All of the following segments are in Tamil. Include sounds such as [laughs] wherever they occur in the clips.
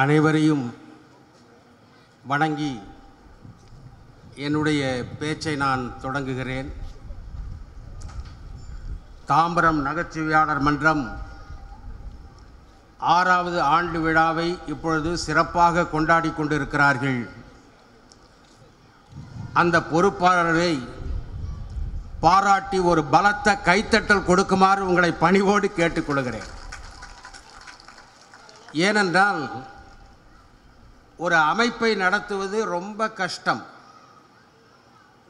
அனைவரையும் வணங்கி என்னுடைய பேச்சை நான் தொடங்குகிறேன் தாம்பரம் நகைச்சுவையாளர் மன்றம் ஆறாவது ஆண்டு விழாவை இப்பொழுது சிறப்பாக கொண்டாடி கொண்டிருக்கிறார்கள் அந்த பொறுப்பாளரை பாராட்டி ஒரு பலத்த கைத்தட்டல் கொடுக்குமாறு உங்களை பணிவோடு கேட்டுக்கொள்கிறேன் ஏனென்றால் ஒரு அமைப்பை நடத்துவது ரொம்ப கஷ்டம்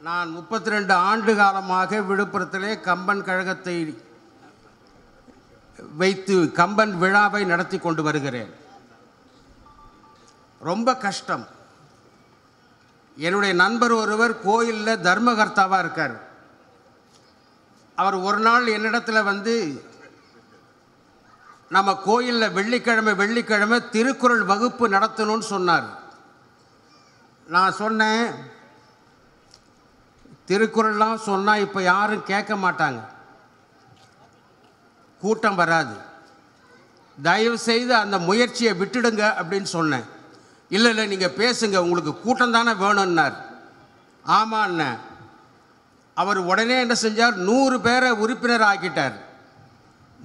நான் முப்பத்தி ரெண்டு ஆண்டு காலமாக விழுப்புரத்திலே கம்பன் கழகத்தை வைத்து கம்பன் விழாவை நடத்தி கொண்டு வருகிறேன் ரொம்ப கஷ்டம் என்னுடைய நண்பர் ஒருவர் கோயிலில் தர்மகர்த்தாவாக இருக்கார் அவர் ஒரு நாள் என்னிடத்தில் வந்து நம்ம கோயிலில் வெள்ளிக்கிழமை வெள்ளிக்கிழமை திருக்குறள் வகுப்பு நடத்தணும்னு சொன்னார் நான் சொன்னேன் திருக்குறள்லாம் சொன்னால் இப்போ யாரும் கேட்க மாட்டாங்க கூட்டம் வராது தயவு செய்து அந்த முயற்சியை விட்டுடுங்க அப்படின்னு சொன்னேன் இல்லை இல்லை நீங்கள் பேசுங்க உங்களுக்கு கூட்டம் தானே வேணும்னார் ஆமாண்ண அவர் உடனே என்ன செஞ்சார் நூறு பேரை உறுப்பினர் ஆக்கிட்டார்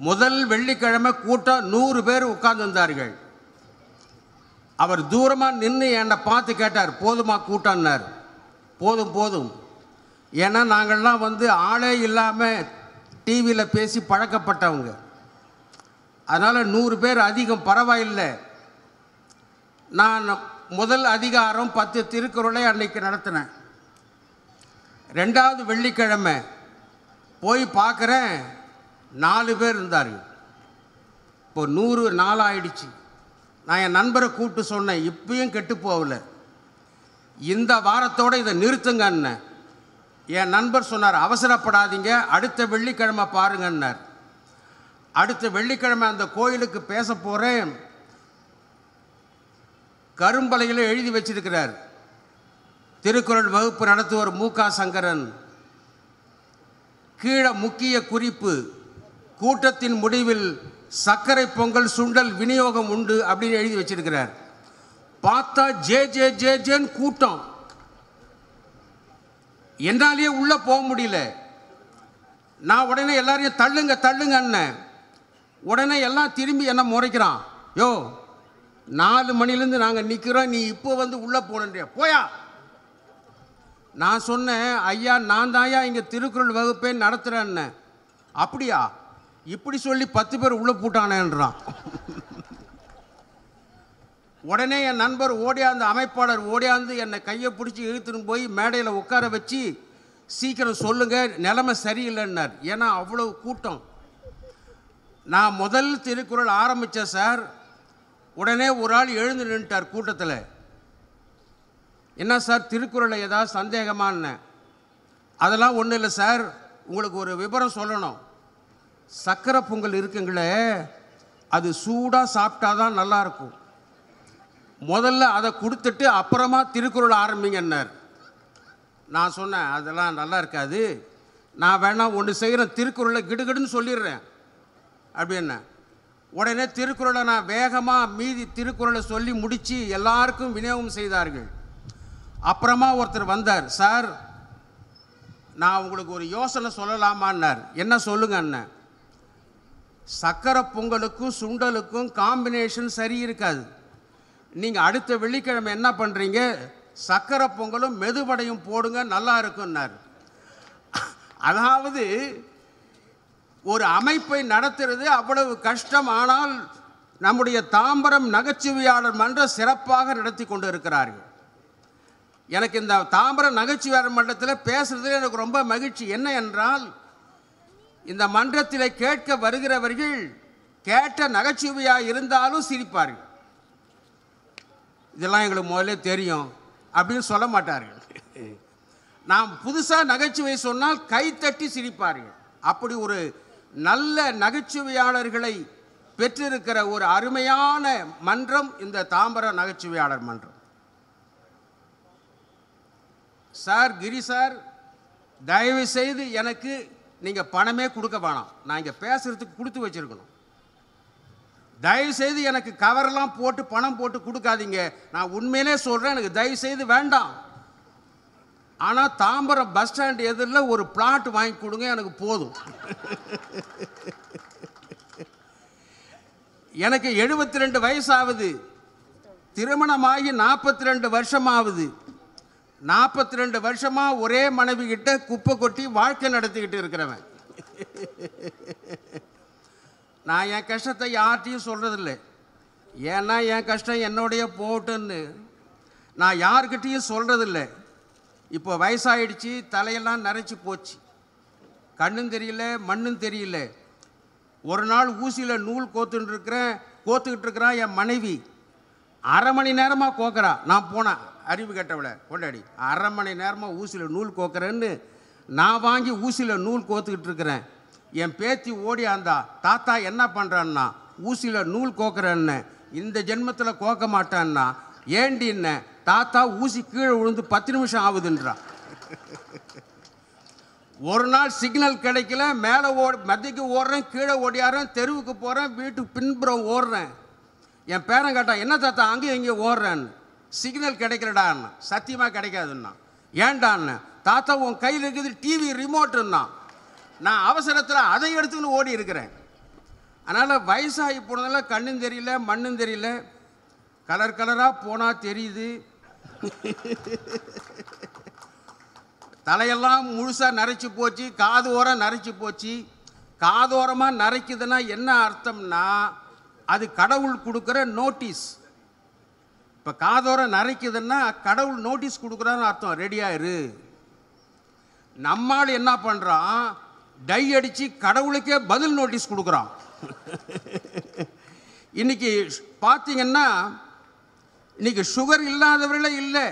முதல் வெள்ளிக்கிழமை கூட்டம் நூறு பேர் உட்கார்ந்துருந்தார்கள் அவர் தூரமாக நின்று என்னை பார்த்து கேட்டார் போதுமா கூட்டம்னார் போதும் போதும் ஏன்னா நாங்கள்லாம் வந்து ஆளே இல்லாமல் டிவியில் பேசி பழக்கப்பட்டவங்க அதனால் நூறு பேர் அதிகம் பரவாயில்லை நான் முதல் அதிகாரம் பத்து திருக்குறளை அன்னைக்கு நடத்தினேன் ரெண்டாவது வெள்ளிக்கிழமை போய் பார்க்குறேன் நாலு பேர் இருந்தார்கள் இப்போ நூறு நாள் ஆயிடுச்சு நான் என் நண்பரை கூப்பிட்டு சொன்னேன் இப்பயும் கெட்டு போகலை இந்த வாரத்தோடு இதை நிறுத்துங்கன்னு என் நண்பர் சொன்னார் அவசரப்படாதீங்க அடுத்த வெள்ளிக்கிழமை பாருங்கன்னார் அடுத்த வெள்ளிக்கிழமை அந்த கோயிலுக்கு பேச போகிறேன் கரும்பலையில் எழுதி வச்சிருக்கிறார் திருக்குறள் வகுப்பு நடத்துவர் மு க சங்கரன் கீழே முக்கிய குறிப்பு கூட்டத்தின் முடிவில் சர்க்கரை பொங்கல் சுண்டல் விநியோகம் உண்டு அப்படின்னு எழுதி வச்சிருக்கிறார் பார்த்தா ஜே ஜே ஜே ஜேன்னு கூட்டம் என்னாலேயே உள்ளே போக முடியல நான் உடனே எல்லாரையும் தள்ளுங்க தள்ளுங்க உடனே எல்லாம் திரும்பி என்ன முறைக்கிறான் யோ நாலு மணிலேருந்து நாங்கள் நிற்கிறோம் நீ இப்போ வந்து உள்ளே போனன்றியா போயா நான் சொன்னேன் ஐயா நான் தாயா இங்கே திருக்குறள் வகுப்பே நடத்துகிறேன்னு அப்படியா இப்படி சொல்லி பத்து பேர் உள்ள போட்டானேன்றான் உடனே என் நண்பர் ஓடியாந்து அமைப்பாளர் ஓடியாந்து என்னை கையை பிடிச்சி இழுத்துன்னு போய் மேடையில் உட்கார வச்சு சீக்கிரம் சொல்லுங்கள் நிலைமை சரியில்லைன்னார் ஏன்னா அவ்வளவு கூட்டம் நான் முதல் திருக்குறள் ஆரம்பித்தேன் சார் உடனே ஒரு ஆள் எழுந்து நின்ட்டார் கூட்டத்தில் என்ன சார் திருக்குறளை ஏதாவது சந்தேகமானேன் அதெல்லாம் ஒன்றும் இல்லை சார் உங்களுக்கு ஒரு விவரம் சொல்லணும் சக்கரை பொங்கல் இருக்குங்களே அது சூடாக சாப்பிட்டா தான் நல்லாயிருக்கும் முதல்ல அதை கொடுத்துட்டு அப்புறமா திருக்குறள் ஆரம்பிங்கன்னார் நான் சொன்னேன் அதெல்லாம் நல்லா இருக்காது நான் வேணால் ஒன்று செய்கிறேன் திருக்குறளை கிடுகிடுன்னு சொல்லிடுறேன் அப்படின்னேன் உடனே திருக்குறளை நான் வேகமாக மீதி திருக்குறளை சொல்லி முடித்து எல்லாருக்கும் விநியோகம் செய்தார்கள் அப்புறமா ஒருத்தர் வந்தார் சார் நான் உங்களுக்கு ஒரு யோசனை சொல்லலாமான்னார் என்ன சொல்லுங்க அண்ணன் சக்கரை பொங்கலுக்கும் சுண்டலுக்கும் காம்பினேஷன் சரி இருக்காது நீங்கள் அடுத்த வெள்ளிக்கிழமை என்ன பண்ணுறீங்க சக்கரை பொங்கலும் மெதுவடையும் போடுங்க நல்லா இருக்குன்னார் அதாவது ஒரு அமைப்பை நடத்துறது அவ்வளவு கஷ்டம் ஆனால் நம்முடைய தாம்பரம் நகைச்சுவையாளர் மன்றம் சிறப்பாக நடத்தி கொண்டு இருக்கிறார்கள் எனக்கு இந்த தாம்பரம் நகைச்சுவையாளர் மன்றத்தில் பேசுகிறதுல எனக்கு ரொம்ப மகிழ்ச்சி என்ன என்றால் இந்த மன்றத்திலே கேட்க வருகிறவர்கள் கேட்ட நகைச்சுவையாக இருந்தாலும் சிரிப்பார்கள் இதெல்லாம் எங்களுக்கு முதல்ல தெரியும் அப்படின்னு சொல்ல மாட்டார்கள் நாம் புதுசாக நகைச்சுவை சொன்னால் கைத்தட்டி சிரிப்பார்கள் அப்படி ஒரு நல்ல நகைச்சுவையாளர்களை பெற்றிருக்கிற ஒரு அருமையான மன்றம் இந்த தாம்பர நகைச்சுவையாளர் மன்றம் சார் கிரி சார் தயவு செய்து எனக்கு நீங்கள் பணமே கொடுக்க வேணாம் நான் இங்கே பேசுகிறதுக்கு கொடுத்து வச்சுருக்கணும் தயவுசெய்து எனக்கு கவரெல்லாம் போட்டு பணம் போட்டு கொடுக்காதீங்க நான் உண்மையிலே சொல்கிறேன் எனக்கு தயவுசெய்து வேண்டாம் ஆனால் தாம்பரம் பஸ் ஸ்டாண்ட் எதிரில் ஒரு பிளாட் வாங்கி கொடுங்க எனக்கு போதும் எனக்கு எழுபத்தி ரெண்டு வயசாகுது திருமணமாகி நாற்பத்தி ரெண்டு வருஷமாகுது நாற்பத்தி ரெண்டு வருஷமாக ஒரே மனைவி கிட்ட குப்பை கொட்டி வாழ்க்கை நடத்திக்கிட்டு இருக்கிறவன் நான் என் கஷ்டத்தை யார்கிட்டையும் சொல்கிறதில்ல ஏன்னா என் கஷ்டம் என்னுடைய போட்டுன்னு நான் யார்கிட்டையும் சொல்கிறதில்ல இப்போ வயசாகிடுச்சு தலையெல்லாம் நரைச்சி போச்சு கண்ணும் தெரியல மண்ணும் தெரியல ஒரு நாள் ஊசியில் நூல் கோத்துட்டு இருக்கிறேன் கோத்துக்கிட்டு இருக்கிறான் என் மனைவி அரை மணி நேரமாக கோக்குறா நான் போனேன் அறிவு கட்டவளை கொண்டாடி அரை மணி நேரமாக ஊசியில் நூல் கோக்குறேன்னு நான் வாங்கி ஊசியில் நூல் கோத்துக்கிட்டு இருக்கிறேன் என் பேத்தி அந்த தாத்தா என்ன பண்ணுறான்னா ஊசியில் நூல் கோக்குறேன்னு இந்த ஜென்மத்தில் கோக்க மாட்டான்னா ஏண்டி என்ன தாத்தா ஊசி கீழே விழுந்து பத்து நிமிஷம் ஆகுதுன்றா ஒரு நாள் சிக்னல் கிடைக்கல மேலே ஓ மத்திக்கு ஓடுறேன் கீழே ஓடியாடுறேன் தெருவுக்கு போகிறேன் வீட்டுக்கு பின்புறம் ஓடுறேன் என் பேரன் கேட்டான் என்ன தாத்தா அங்கேயும் இங்கே ஓடுறேன்னு சிக்னல் கிடைக்கலடான் சத்தியமாக கிடைக்காதுன்னா ஏண்டான்னு தாத்தா உன் கையில் இருக்குது டிவி ரிமோட்டுன்னா நான் அவசரத்தில் அதை எடுத்துக்கின்னு ஓடி இருக்கிறேன் அதனால் வயசாகி போனதில் கண்ணும் தெரியல மண்ணும் தெரியல கலர் கலராக போனால் தெரியுது தலையெல்லாம் முழுசாக நரைச்சி போச்சு காது ஓரம் நரைச்சி போச்சு காதோரமாக நரைக்குதுன்னா என்ன அர்த்தம்னா அது கடவுள் கொடுக்குற நோட்டீஸ் இப்போ காதோரம் நரைக்குதுன்னா கடவுள் நோட்டீஸ் கொடுக்குறான்னு அர்த்தம் ரெடியாயிரு நம்மால் என்ன பண்ணுறான் டை அடித்து கடவுளுக்கே பதில் நோட்டீஸ் கொடுக்குறான் இன்றைக்கி பார்த்தீங்கன்னா இன்றைக்கி சுகர் இல்லாதவர்களே இல்லை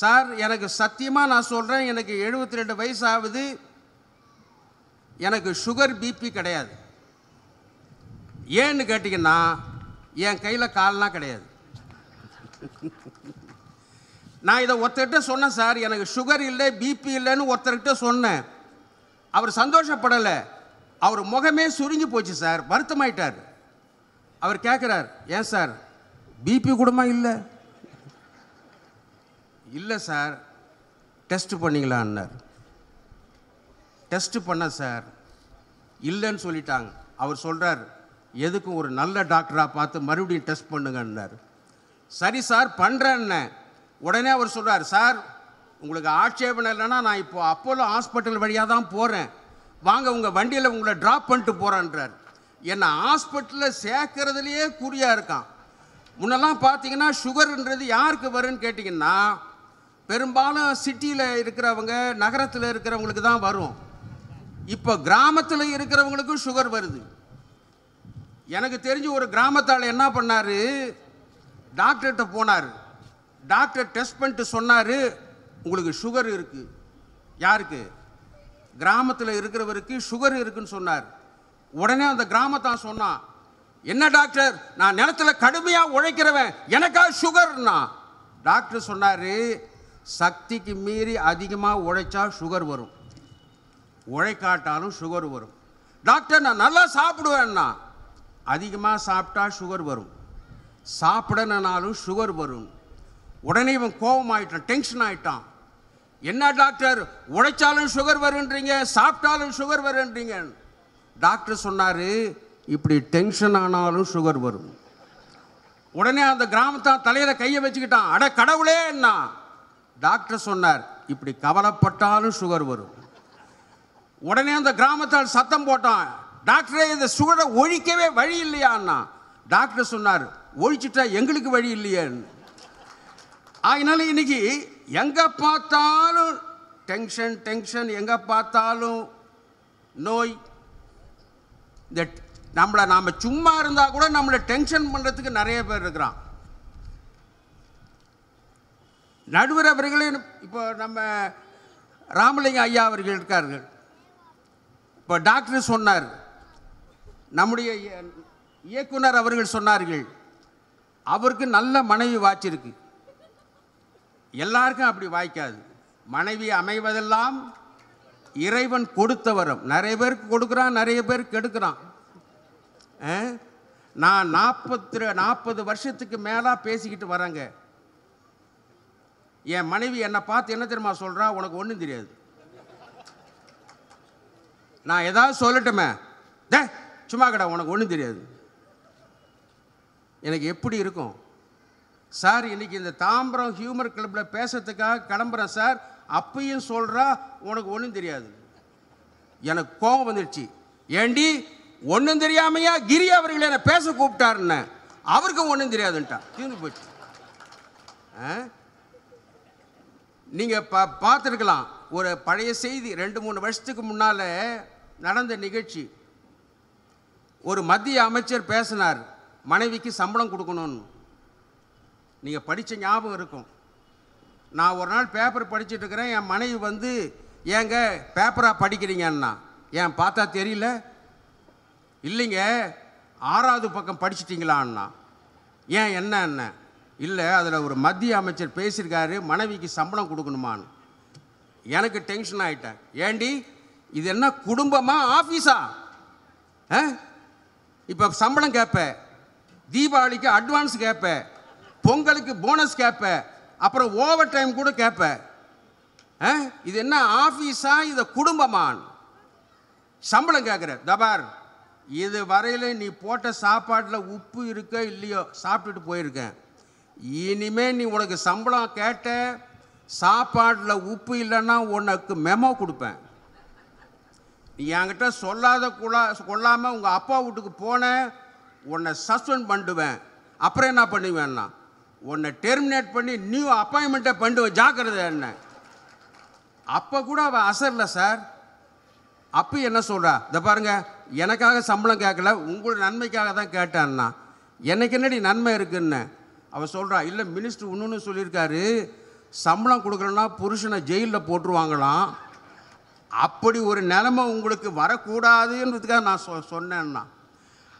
சார் எனக்கு சத்தியமாக நான் சொல்கிறேன் எனக்கு எழுபத்தி ரெண்டு வயசு ஆகுது எனக்கு சுகர் பிபி கிடையாது ஏன்னு கேட்டிங்கன்னா என் கையில் கால்லாம் கிடையாது நான் இதை ஒருத்தர்கிட்ட சொன்னேன் சார் எனக்கு சுகர் இல்லை பிபி இல்லைன்னு ஒருத்தர்கிட்ட சொன்னேன் அவர் சந்தோஷப்படலை அவர் முகமே சுருங்கி போச்சு சார் வருத்தமாயிட்டார் அவர் கேட்குறார் ஏன் சார் பிபி கூடமா இல்லை இல்லை சார் டெஸ்ட் பண்ணிங்களான்னார் டெஸ்ட் பண்ண சார் இல்லைன்னு சொல்லிட்டாங்க அவர் சொல்கிறார் எதுக்கும் ஒரு நல்ல டாக்டராக பார்த்து மறுபடியும் டெஸ்ட் பண்ணுங்கன்னார் சரி சார் பண்ணுறேன்ன உடனே அவர் சொல்கிறார் சார் உங்களுக்கு ஆட்சேபனை இல்லைன்னா நான் இப்போது அப்போலோ ஹாஸ்பிட்டல் வழியாக தான் போகிறேன் வாங்க உங்கள் வண்டியில் உங்களை ட்ராப் பண்ணிட்டு போகிறேன்றார் என்னை ஹாஸ்பிட்டலில் சேர்க்கறதுலையே குறியாக இருக்கான் முன்னெல்லாம் பார்த்தீங்கன்னா சுகருன்றது யாருக்கு வரும்னு கேட்டிங்கன்னா பெரும்பாலும் சிட்டியில் இருக்கிறவங்க நகரத்தில் இருக்கிறவங்களுக்கு தான் வரும் இப்போ கிராமத்தில் இருக்கிறவங்களுக்கும் சுகர் வருது எனக்கு தெரிஞ்சு ஒரு கிராமத்தால் என்ன பண்ணார் டாக்டர்கிட்ட போனார் டாக்டர் டெஸ்ட் பண்ணிட்டு சொன்னார் உங்களுக்கு சுகர் இருக்குது யாருக்கு கிராமத்தில் இருக்கிறவருக்கு சுகர் இருக்குன்னு சொன்னார் உடனே அந்த கிராமத்தான் சொன்னான் என்ன டாக்டர் நான் நிலத்துல கடுமையாக உழைக்கிறவன் எனக்கா சுகர்னா டாக்டர் சொன்னார் சக்திக்கு மீறி அதிகமாக உழைச்சா சுகர் வரும் உழைக்காட்டாலும் சுகர் வரும் டாக்டர் நான் நல்லா சாப்பிடுவேன்னா அதிகமாக சாப்பிட்டா சுகர் வரும் சாப்பிடணுனாலும் சுகர் வரும் உடனே இவன் கோபம் ஆயிட்டான் டென்ஷன் ஆயிட்டான் என்ன டாக்டர் உழைச்சாலும் சுகர் வருன்றீங்க சாப்பிட்டாலும் சுகர் வருன்றீங்க டாக்டர் சொன்னார் இப்படி டென்ஷன் ஆனாலும் சுகர் வரும் உடனே அந்த கிராமத்தான் தலையில் கையை வச்சுக்கிட்டான் அட கடவுளே என்ன டாக்டர் சொன்னார் இப்படி கவலைப்பட்டாலும் சுகர் வரும் உடனே அந்த கிராமத்தால் சத்தம் போட்டான் டாக்டரே இந்த சுகரை ஒழிக்கவே வழி இல்லையான்னா டாக்டர் சொன்னார் ஒழிச்சுட்டா எங்களுக்கு வழி இல்லையேன்னு அதனால இன்னைக்கு எங்கே பார்த்தாலும் டென்ஷன் டென்ஷன் எங்கே பார்த்தாலும் நோய் இந்த நம்மளை நாம் சும்மா இருந்தால் கூட நம்மளை டென்ஷன் பண்ணுறதுக்கு நிறைய பேர் இருக்கிறான் நடுவர் அவர்களே இப்போ நம்ம ராமலிங்க ஐயா அவர்கள் இருக்கார்கள் இப்போ டாக்டர் சொன்னார் நம்முடைய இயக்குனர் அவர்கள் சொன்னார்கள் அவருக்கு நல்ல மனைவி வாய்ச்சிருக்கு எல்லாருக்கும் அப்படி வாய்க்காது மனைவி அமைவதெல்லாம் இறைவன் கொடுத்த நிறைய பேருக்கு கொடுக்குறான் நிறைய பேருக்கு எடுக்கிறான் நான் நாற்பத்தி நாற்பது வருஷத்துக்கு மேலாக பேசிக்கிட்டு வரேங்க என் மனைவி என்னை பார்த்து என்ன தெரியுமா சொல்கிறா உனக்கு ஒன்றும் தெரியாது நான் ஏதாவது சொல்லட்டுமே தே சும்மா கடா உனக்கு ஒன்றும் தெரியாது எனக்கு எப்படி இருக்கும் சார் இன்றைக்கி இந்த தாம்பரம் ஹியூமர் கிளப்பில் பேசுறதுக்காக கிளம்புறேன் சார் அப்பையும் சொல்கிறா உனக்கு ஒன்றும் தெரியாது எனக்கு கோபம் வந்துடுச்சு ஏண்டி ஒன்றும் தெரியாமையா கிரி அவர்களை என்னை பேச கூப்பிட்டாருன்னு அவருக்கும் ஒன்றும் தெரியாதுன்ட்டா தீர்ந்து போச்சு நீங்கள் பா பார்த்துருக்கலாம் ஒரு பழைய செய்தி ரெண்டு மூணு வருஷத்துக்கு முன்னால் நடந்த நிகழ்ச்சி ஒரு மத்திய அமைச்சர் பேசினார் மனைவிக்கு சம்பளம் கொடுக்கணும்னு நீங்கள் படித்த ஞாபகம் இருக்கும் நான் ஒரு நாள் பேப்பர் படிச்சுட்டு இருக்கிறேன் என் மனைவி வந்து ஏங்க பேப்பராக படிக்கிறீங்கன்னா ஏன் பார்த்தா தெரியல இல்லைங்க ஆறாவது பக்கம் படிச்சிட்டிங்களான்னா ஏன் என்ன என்ன இல்லை அதில் ஒரு மத்திய அமைச்சர் பேசியிருக்காரு மனைவிக்கு சம்பளம் கொடுக்கணுமான்னு எனக்கு டென்ஷன் ஆகிட்டேன் ஏண்டி இது என்ன குடும்பமா ஆஃபீஸா ஆ இப்போ சம்பளம் கேட்பேன் தீபாவளிக்கு அட்வான்ஸ் கேட்பேன் பொங்கலுக்கு போனஸ் கேட்பேன் அப்புறம் ஓவர் டைம் கூட கேட்பேன் இது என்ன ஆஃபீஸா இதை குடும்பமான் சம்பளம் கேட்குற தபார் இது வரையில் நீ போட்ட சாப்பாட்டில் உப்பு இருக்கோ இல்லையோ சாப்பிட்டுட்டு போயிருக்கேன் இனிமேல் நீ உனக்கு சம்பளம் கேட்ட சாப்பாட்டில் உப்பு இல்லைன்னா உனக்கு மெமோ கொடுப்பேன் நீ என்கிட்ட சொல்லாத குழா கொள்ளாமல் உங்கள் அப்பா வீட்டுக்கு போனேன் உன்னை சஸ்பெண்ட் பண்ணிடுவேன் அப்புறம் என்ன பண்ணுவேன்னா உன்னை டெர்மினேட் பண்ணி நியூ அப்பாயின்மெண்ட்டை பண்ணிடுவேன் ஜாக்கிரத என்ன அப்போ கூட அவள் அசரில் சார் அப்போ என்ன சொல்கிறா இதை பாருங்கள் எனக்காக சம்பளம் கேட்கல உங்களோட நன்மைக்காக தான் கேட்டான்னா எனக்கு என்னடி நன்மை இருக்குன்னு அவள் சொல்கிறா இல்லை மினிஸ்டர் ஒன்று சொல்லியிருக்காரு சம்பளம் கொடுக்குறேன்னா புருஷனை ஜெயிலில் போட்டுருவாங்களாம் அப்படி ஒரு நிலைமை உங்களுக்கு வரக்கூடாதுன்றதுக்காக நான் சொ சொன்னேன்னா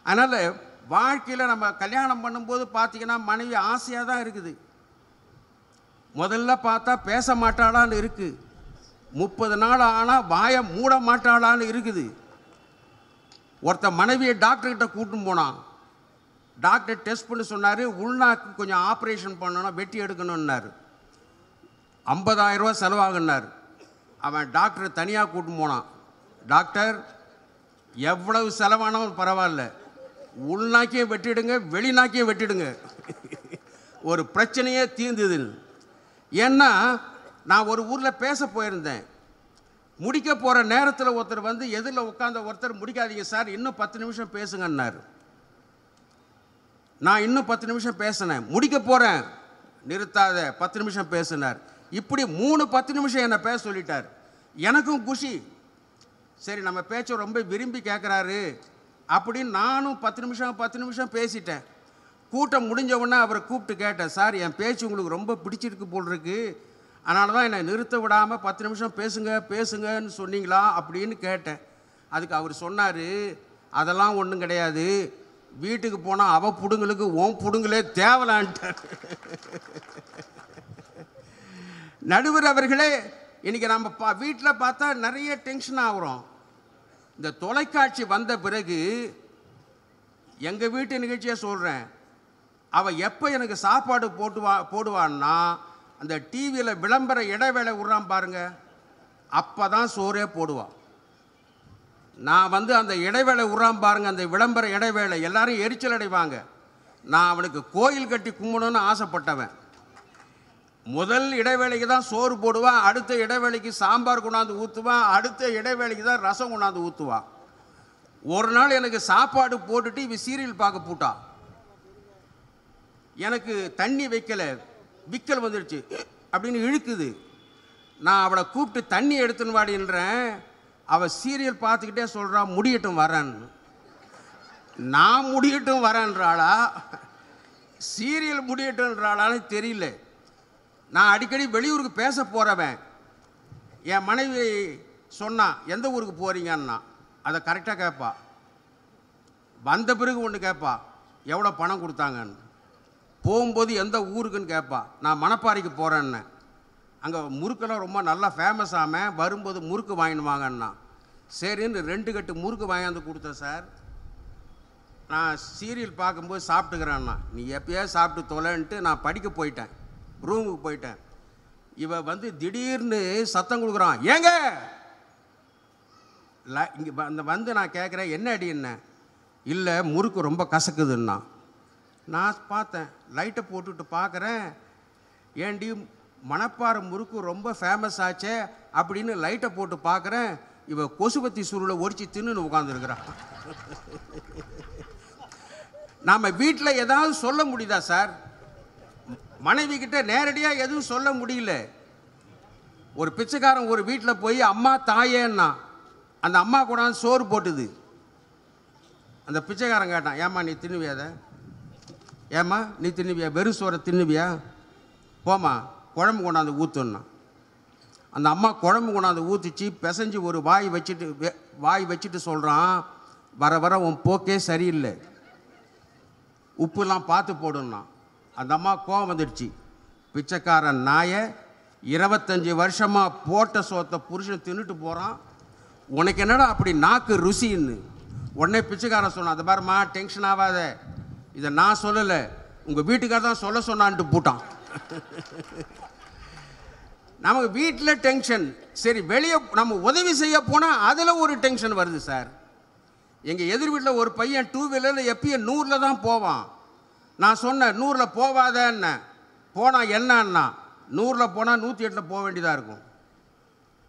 அதனால் வாழ்க்கையில் நம்ம கல்யாணம் பண்ணும்போது பார்த்தீங்கன்னா மனைவி ஆசையாக தான் இருக்குது முதல்ல பார்த்தா பேச மாட்டாளான்னு இருக்குது முப்பது நாள் ஆனால் வாயை மூட மாட்டாளான்னு இருக்குது ஒருத்தர் மனைவியை டாக்டர்கிட்ட கூட்டின்னு போனான் டாக்டர் டெஸ்ட் பண்ணி சொன்னார் உள்நாக்கு கொஞ்சம் ஆப்ரேஷன் பண்ணணும் வெட்டி எடுக்கணுன்னார் ஐம்பதாயிரரூவா செலவாகுன்னார் அவன் டாக்டர் தனியாக கூட்டின்னு போனான் டாக்டர் எவ்வளவு செலவானவன் பரவாயில்ல உள்நாக்கியும் வெட்டிடுங்க வெளிநாக்கியும் வெட்டிடுங்க ஒரு பிரச்சனையே தீர்ந்ததுன்னு ஏன்னா நான் ஒரு ஊரில் பேச போயிருந்தேன் முடிக்க போகிற நேரத்தில் ஒருத்தர் வந்து எதிரில் உட்காந்த ஒருத்தர் முடிக்காதீங்க சார் இன்னும் பத்து நிமிஷம் பேசுங்கன்னார் நான் இன்னும் பத்து நிமிஷம் பேசினேன் முடிக்க போகிறேன் நிறுத்தாத பத்து நிமிஷம் பேசினார் இப்படி மூணு பத்து நிமிஷம் என்னை பேச சொல்லிட்டார் எனக்கும் குஷி சரி நம்ம பேச்சை ரொம்ப விரும்பி கேட்குறாரு அப்படின்னு நானும் பத்து நிமிஷம் பத்து நிமிஷம் பேசிட்டேன் கூட்டம் முடிஞ்சவுடனே அவரை கூப்பிட்டு கேட்டேன் சார் என் பேச்சு உங்களுக்கு ரொம்ப பிடிச்சிருக்கு போல் இருக்கு அதனால தான் என்னை நிறுத்த விடாமல் பத்து நிமிஷம் பேசுங்க பேசுங்கன்னு சொன்னீங்களா அப்படின்னு கேட்டேன் அதுக்கு அவர் சொன்னார் அதெல்லாம் ஒன்றும் கிடையாது வீட்டுக்கு போனால் அவ புடுங்களுக்கு ஓம் புடுங்களே தேவலான்ட்டார் நடுவர் அவர்களே இன்றைக்கி நம்ம பா வீட்டில் பார்த்தா நிறைய டென்ஷன் ஆகிறோம் இந்த தொலைக்காட்சி வந்த பிறகு எங்கள் வீட்டு நிகழ்ச்சியை சொல்கிறேன் அவள் எப்போ எனக்கு சாப்பாடு போட்டுவா போடுவான்னா அந்த டிவியில் விளம்பர இடைவேளை விட்றான் பாருங்கள் அப்போ தான் சோறே போடுவான் நான் வந்து அந்த இடைவேளை உறாம் பாருங்கள் அந்த விளம்பர இடைவேளை எல்லாரும் எரிச்சல் அடைவாங்க நான் அவனுக்கு கோயில் கட்டி கும்பிடணும்னு ஆசைப்பட்டவன் முதல் இடைவேளைக்கு தான் சோறு போடுவான் அடுத்த இடைவேளைக்கு சாம்பார் கொண்டாந்து ஊற்றுவான் அடுத்த இடைவேளைக்கு தான் ரசம் கொண்டாந்து ஊற்றுவான் ஒரு நாள் எனக்கு சாப்பாடு போட்டுட்டு இவன் சீரியல் பார்க்க போட்டான் எனக்கு தண்ணி வைக்கலை விக்கல் வந்துடுச்சு அப்படின்னு இழுக்குது நான் அவளை கூப்பிட்டு தண்ணி எடுத்துன்னு வாடின்றேன் அவள் சீரியல் பார்த்துக்கிட்டே சொல்கிறான் முடியட்டும் வரேன்னு நான் முடியட்டும் வரேன்றாளா சீரியல் முடியட்டும்ன்றாளான்னு தெரியல நான் அடிக்கடி வெளியூருக்கு பேச போகிறவன் என் மனைவி சொன்னால் எந்த ஊருக்கு போகிறீங்கன்னா அதை கரெக்டாக கேட்பா வந்த பிறகு ஒன்று கேட்பா எவ்வளோ பணம் கொடுத்தாங்கன்னு போகும்போது எந்த ஊருக்குன்னு கேட்பா நான் மணப்பாறைக்கு போகிறேன்னு அங்கே முறுக்கெல்லாம் ரொம்ப நல்லா ஃபேமஸ் வரும்போது முறுக்கு வாங்கிட்டு சரின்னு ரெண்டு கட்டு முறுக்கு வாங்கியாந்து கொடுத்தேன் சார் நான் சீரியல் பார்க்கும்போது சாப்பிட்டுக்கிறேன்னா நீ எப்பயாவது சாப்பிட்டு தொலைன்ட்டு நான் படிக்க போயிட்டேன் ரூமுக்கு போயிட்டேன் இவன் வந்து திடீர்னு சத்தம் கொடுக்குறான் ஏங்க இங்கே அந்த வந்து நான் கேட்குறேன் என்ன அடி என்ன இல்லை முறுக்கு ரொம்ப கசக்குதுன்னா நான் பார்த்தேன் லைட்டை போட்டுட்டு பார்க்குறேன் ஏண்டி மணப்பாறை முறுக்கு ரொம்ப ஃபேமஸ் ஆச்சே அப்படின்னு லைட்டை போட்டு பார்க்குறேன் இவ கொசுபத்தி சுருளை ஒடிச்சு தின்னு உட்காந்துருக்குறான் நாம் வீட்டில் ஏதாவது சொல்ல முடியுதா சார் மனைவி கிட்ட நேரடியாக எதுவும் சொல்ல முடியல ஒரு பிச்சைக்காரன் ஒரு வீட்டில் போய் அம்மா தாயேன்னா அந்த அம்மா கூட சோறு போட்டுது அந்த பிச்சைக்காரன் கேட்டான் ஏம்மா நீ தின்னுவியா அதை ஏம்மா நீ தின்னுவியா வெறும் சோறை தின்னுவியா போமா குழம்பு கொண்டாந்து ஊற்றுன்னா அந்த அம்மா குழம்பு கொண்டாந்து ஊற்றிச்சு பிசைஞ்சு ஒரு வாய் வச்சுட்டு வாய் வச்சுட்டு சொல்கிறான் வர வர உன் போக்கே சரியில்லை உப்புலாம் பார்த்து போடுன்னா அந்த அம்மா கோவம் வந்துடுச்சு பிச்சைக்காரன் நாயை இருபத்தஞ்சி வருஷமாக போட்ட சோத்தை புருஷன் தின்னுட்டு போகிறான் உனக்கு என்னடா அப்படி நாக்கு ருசின்னு உடனே பிச்சைக்காரன் சொன்னான் அது பாருமா டென்ஷன் ஆகாத இதை நான் சொல்லலை உங்கள் வீட்டுக்கார தான் சொல்ல சொன்னான்ட்டு போட்டான் நமக்கு வீட்டில் டென்ஷன் சரி வெளியே நம்ம உதவி செய்ய போனால் அதில் ஒரு டென்ஷன் வருது சார் எங்கள் எதிர் வீட்டில் ஒரு பையன் டூ வீலரில் எப்பயும் நூறில் தான் போவான் நான் சொன்னேன் நூறில் என்ன போனால் என்னன்னா நூறில் போனால் நூற்றி எட்டில் போக வேண்டியதாக இருக்கும்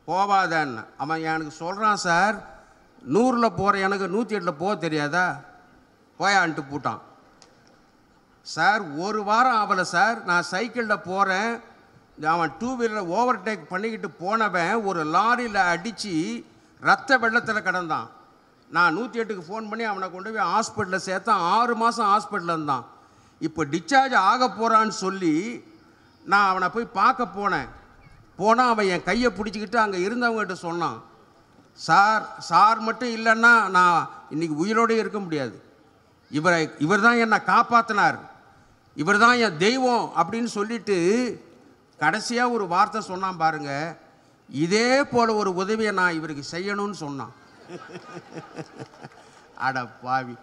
போவாதேன்னு அவன் எனக்கு சொல்கிறான் சார் நூறில் போகிற எனக்கு நூற்றி எட்டில் போக தெரியாதா போயான்ட்டு போட்டான் சார் ஒரு வாரம் ஆகலை சார் நான் சைக்கிளில் போகிறேன் அவன் டூ ஓவர் ஓவர்டேக் பண்ணிக்கிட்டு போனவன் ஒரு லாரியில் அடித்து ரத்த வெள்ளத்தில் கிடந்தான் நான் நூற்றி எட்டுக்கு ஃபோன் பண்ணி அவனை கொண்டு போய் ஹாஸ்பிட்டலில் சேர்த்தான் ஆறு மாதம் ஹாஸ்பிட்டலில் இருந்தான் இப்போ டிச்சார்ஜ் ஆக போகிறான்னு சொல்லி நான் அவனை போய் பார்க்க போனேன் போனால் அவன் என் கையை பிடிச்சிக்கிட்டு அங்கே இருந்தவங்ககிட்ட சொன்னான் சார் சார் மட்டும் இல்லைன்னா நான் இன்றைக்கி உயிரோடு இருக்க முடியாது இவரை இவர் தான் என்னை காப்பாற்றினார் இவர் தான் என் தெய்வம் அப்படின்னு சொல்லிட்டு கடைசியாக ஒரு வார்த்தை சொன்னான் பாருங்கள் இதே போல் ஒரு உதவியை நான் இவருக்கு செய்யணும்னு சொன்னான் அட பாவி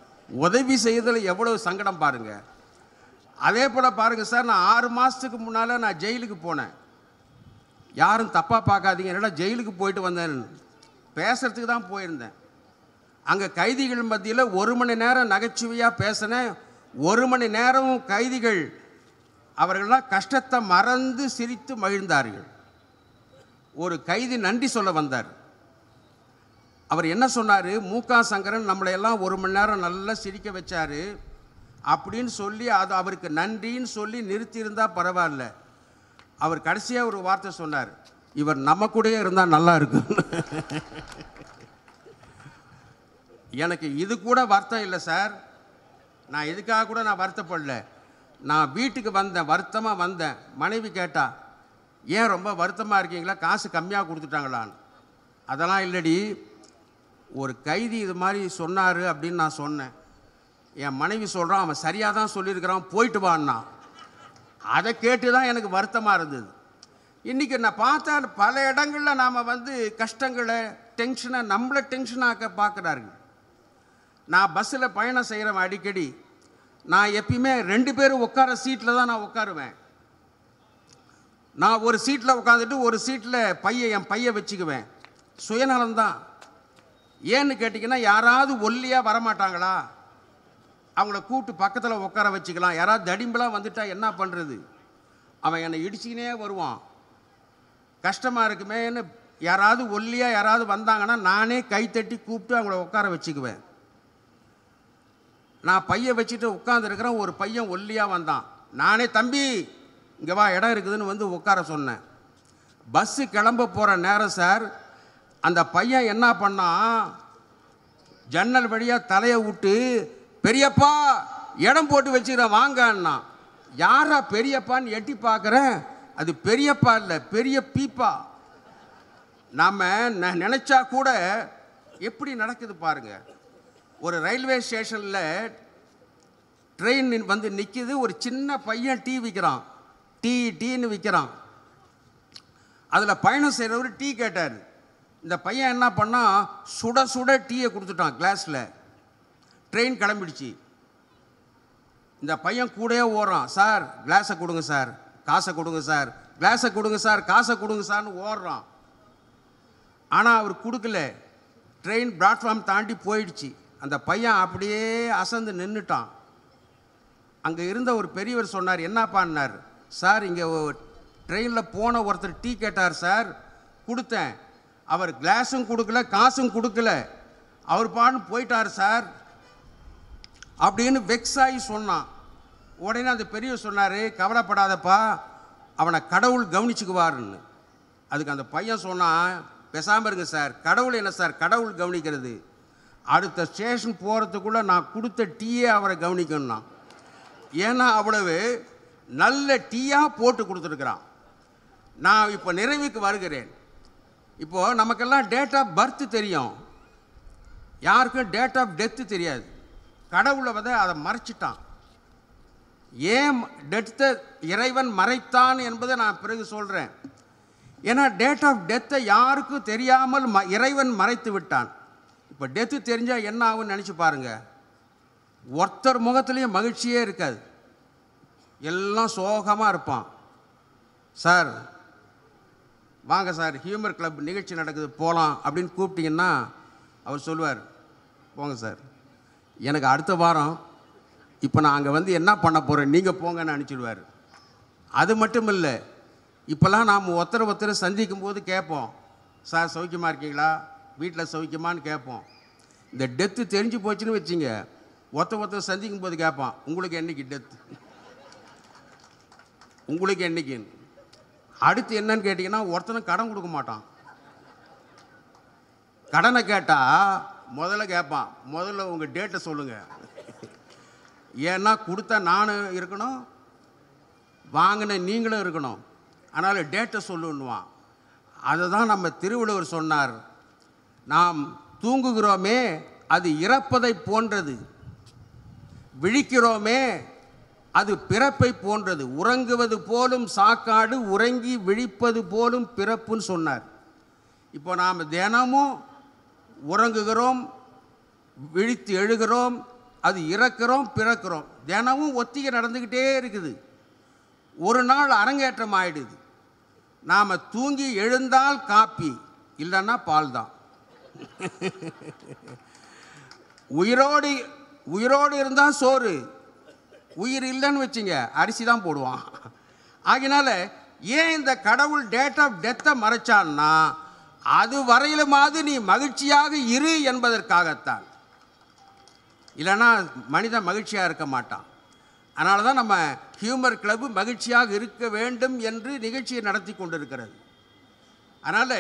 உதவி செய்ததில் எவ்வளோ சங்கடம் பாருங்கள் அதே போல் பாருங்கள் சார் நான் ஆறு மாதத்துக்கு முன்னால் நான் ஜெயிலுக்கு போனேன் யாரும் தப்பாக பார்க்காதீங்க என்னடா ஜெயிலுக்கு போயிட்டு வந்தேன் பேசுகிறதுக்கு தான் போயிருந்தேன் அங்கே கைதிகள் மத்தியில் ஒரு மணி நேரம் நகைச்சுவையாக பேசினேன் ஒரு மணி நேரமும் கைதிகள் அவர்கள்லாம் கஷ்டத்தை மறந்து சிரித்து மகிழ்ந்தார்கள் ஒரு கைதி நன்றி சொல்ல வந்தார் அவர் என்ன சொன்னார் மூக்கா சங்கரன் நம்மளையெல்லாம் ஒரு மணி நேரம் நல்லா சிரிக்க வச்சார் அப்படின்னு சொல்லி அது அவருக்கு நன்றின்னு சொல்லி நிறுத்தியிருந்தால் பரவாயில்ல அவர் கடைசியாக ஒரு வார்த்தை சொன்னார் இவர் நம்ம கூடயே இருந்தால் நல்லா இருக்கும் [laughs] எனக்கு இது கூட வருத்தம் இல்லை சார் நான் எதுக்காக கூட நான் வருத்தப்படல நான் வீட்டுக்கு வந்தேன் வருத்தமாக வந்தேன் மனைவி கேட்டா ஏன் ரொம்ப வருத்தமாக இருக்கீங்களா காசு கம்மியாக கொடுத்துட்டாங்களான்னு அதெல்லாம் இல்லடி ஒரு கைதி இது மாதிரி சொன்னார் அப்படின்னு நான் சொன்னேன் என் மனைவி சொல்கிறான் அவன் சரியாக தான் சொல்லியிருக்கிறான் போயிட்டு வான்னா அதை கேட்டு தான் எனக்கு வருத்தமாக இருந்தது இன்றைக்கி நான் பார்த்தா பல இடங்களில் நாம் வந்து கஷ்டங்களை டென்ஷனை நம்மளை டென்ஷனாக்க பார்க்குறாருங்க நான் பஸ்ஸில் பயணம் செய்கிறவன் அடிக்கடி நான் எப்பயுமே ரெண்டு பேரும் உட்கார சீட்டில் தான் நான் உட்காருவேன் நான் ஒரு சீட்டில் உட்காந்துட்டு ஒரு சீட்டில் பைய என் பைய வச்சுக்குவேன் சுயநலம்தான் ஏன்னு கேட்டிங்கன்னா யாராவது ஒல்லியாக வரமாட்டாங்களா அவங்கள கூட்டு பக்கத்தில் உட்கார வச்சுக்கலாம் யாராவது தடிம்பெலாம் வந்துட்டா என்ன பண்ணுறது அவன் என்னை இடிச்சிக்கினே வருவான் கஷ்டமாக இருக்குமேன்னு யாராவது ஒல்லியாக யாராவது வந்தாங்கன்னா நானே கைத்தட்டி கூப்பிட்டு அவங்கள உட்கார வச்சுக்குவேன் நான் பையன் வச்சுட்டு உட்காந்துருக்கிறேன் ஒரு பையன் ஒல்லியாக வந்தான் நானே தம்பி இங்கே வா இடம் இருக்குதுன்னு வந்து உட்கார சொன்னேன் பஸ்ஸு கிளம்ப போகிற நேரம் சார் அந்த பையன் என்ன பண்ணான் ஜன்னல் வழியாக தலையை விட்டு பெரியப்பா இடம் போட்டு வச்சுக்கிறேன் வாங்கன்னா யாரா பெரியப்பான்னு எட்டி பார்க்குறேன் அது பெரியப்பா இல்லை பெரிய பீப்பா நாம் நினச்சா கூட எப்படி நடக்குது பாருங்க ஒரு ரயில்வே ஸ்டேஷனில் ட்ரெயின் வந்து நிற்கிது ஒரு சின்ன பையன் டீ விற்கிறான் டீ டீன்னு விற்கிறான் அதில் பயணம் செய்கிறவர் டீ கேட்டார் இந்த பையன் என்ன பண்ணால் சுட சுட டீயை கொடுத்துட்டான் கிளாஸில் ட்ரெயின் கிளம்பிடுச்சு இந்த பையன் கூடயே ஓடுறான் சார் கிளாஸை கொடுங்க சார் காசை கொடுங்க சார் கிளாஸை கொடுங்க சார் காசை கொடுங்க சார்னு ஓடுறான் ஆனால் அவர் கொடுக்கல ட்ரெயின் பிளாட்ஃபார்ம் தாண்டி போயிடுச்சு அந்த பையன் அப்படியே அசந்து நின்றுட்டான் அங்கே இருந்த ஒரு பெரியவர் சொன்னார் என்னப்பான்னார் சார் இங்கே ட்ரெயினில் போன ஒருத்தர் டீ கேட்டார் சார் கொடுத்தேன் அவர் கிளாஸும் கொடுக்கல காசும் கொடுக்கல அவர் பாடு போயிட்டார் சார் அப்படின்னு வெக்ஸ் ஆகி சொன்னான் உடனே அந்த பெரிய சொன்னார் கவலைப்படாதப்பா அவனை கடவுள் கவனிச்சுக்குவாருன்னு அதுக்கு அந்த பையன் சொன்னான் பேசாமல் இருங்க சார் கடவுள் என்ன சார் கடவுள் கவனிக்கிறது அடுத்த ஸ்டேஷன் போகிறதுக்குள்ளே நான் கொடுத்த டீயே அவரை கவனிக்கணும்னா ஏன்னா அவ்வளவு நல்ல டீயாக போட்டு கொடுத்துருக்குறான் நான் இப்போ நிறைவுக்கு வருகிறேன் இப்போது நமக்கெல்லாம் டேட் ஆஃப் பர்த் தெரியும் யாருக்கும் டேட் ஆஃப் டெத்து தெரியாது கடவுளை வந்து அதை மறைச்சிட்டான் ஏன் டெத்தை இறைவன் மறைத்தான் என்பதை நான் பிறகு சொல்கிறேன் ஏன்னா டேட் ஆஃப் டெத்தை யாருக்கும் தெரியாமல் ம இறைவன் மறைத்து விட்டான் இப்போ டெத்து தெரிஞ்சால் என்ன ஆகும்னு நினச்சி பாருங்கள் ஒருத்தர் முகத்துலேயும் மகிழ்ச்சியே இருக்காது எல்லாம் சோகமாக இருப்பான் சார் வாங்க சார் ஹியூமர் கிளப் நிகழ்ச்சி நடக்குது போகலாம் அப்படின்னு கூப்பிட்டிங்கன்னா அவர் சொல்லுவார் போங்க சார் எனக்கு அடுத்த வாரம் இப்போ நான் அங்கே வந்து என்ன பண்ண போகிறேன் நீங்கள் போங்கன்னு அனுப்பிச்சிடுவார் அது மட்டும் இல்லை இப்போல்லாம் நாம் ஒருத்தரை ஒருத்தரை சந்திக்கும் போது கேட்போம் சார் சௌக்கியமாக இருக்கீங்களா வீட்டில் சௌக்கியமானு கேட்போம் இந்த டெத்து தெரிஞ்சு போச்சுன்னு வச்சுங்க ஒருத்த ஒருத்தர் சந்திக்கும் போது கேட்பான் உங்களுக்கு என்றைக்கு டெத்து உங்களுக்கு என்னைக்குன்னு அடுத்து என்னன்னு கேட்டிங்கன்னா ஒருத்தனை கடன் கொடுக்க மாட்டான் கடனை கேட்டால் முதல்ல கேட்பான் முதல்ல உங்கள் டேட்டை சொல்லுங்கள் ஏன்னா கொடுத்தா நானும் இருக்கணும் வாங்கின நீங்களும் இருக்கணும் அதனால் டேட்டை சொல்லுன்னுவான் அதை தான் நம்ம திருவள்ளுவர் சொன்னார் நாம் தூங்குகிறோமே அது இறப்பதை போன்றது விழிக்கிறோமே அது பிறப்பை போன்றது உறங்குவது போலும் சாக்காடு உறங்கி விழிப்பது போலும் பிறப்புன்னு சொன்னார் இப்போ நாம் தினமும் உறங்குகிறோம் விழித்து எழுகிறோம் அது இறக்கிறோம் பிறக்கிறோம் தினமும் ஒத்திகை நடந்துக்கிட்டே இருக்குது ஒரு நாள் அரங்கேற்றம் ஆயிடுது நாம் தூங்கி எழுந்தால் காப்பி இல்லைன்னா பால் தான் உயிரோடு உயிரோடு இருந்தால் சோறு உயிர் இல்லைன்னு வச்சுங்க அரிசி தான் போடுவான் ஆகினால ஏன் இந்த கடவுள் டேட் ஆஃப் டெத்தை மறைச்சான்னா அது வரையிலுமாவது நீ மகிழ்ச்சியாக இரு என்பதற்காகத்தான் இல்லைன்னா மனிதன் மகிழ்ச்சியாக இருக்க மாட்டான் அதனால தான் நம்ம ஹியூமர் கிளப்பு மகிழ்ச்சியாக இருக்க வேண்டும் என்று நிகழ்ச்சியை நடத்தி கொண்டிருக்கிறது அதனால்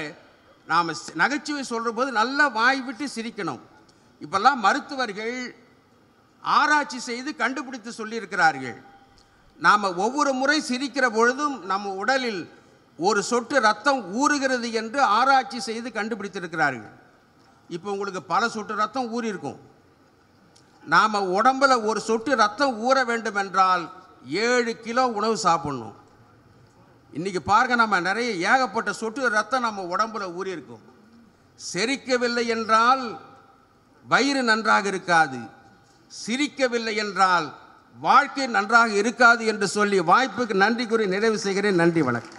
நாம் நகைச்சுவை சொல்கிற போது நல்லா வாய்விட்டு சிரிக்கணும் இப்போல்லாம் மருத்துவர்கள் ஆராய்ச்சி செய்து கண்டுபிடித்து சொல்லியிருக்கிறார்கள் நாம் ஒவ்வொரு முறை சிரிக்கிற பொழுதும் நம்ம உடலில் ஒரு சொட்டு ரத்தம் ஊறுகிறது என்று ஆராய்ச்சி செய்து கண்டுபிடித்திருக்கிறார்கள் இப்போ உங்களுக்கு பல சொட்டு ரத்தம் ஊறியிருக்கும் நாம் உடம்பில் ஒரு சொட்டு ரத்தம் ஊற வேண்டும் என்றால் ஏழு கிலோ உணவு சாப்பிட்ணும் இன்றைக்கி பாருங்க நம்ம நிறைய ஏகப்பட்ட சொட்டு ரத்தம் நம்ம உடம்பில் ஊறி செரிக்கவில்லை என்றால் வயிறு நன்றாக இருக்காது சிரிக்கவில்லை என்றால் வாழ்க்கை நன்றாக இருக்காது என்று சொல்லி வாய்ப்புக்கு நன்றி கூறி நிறைவு செய்கிறேன் நன்றி வணக்கம்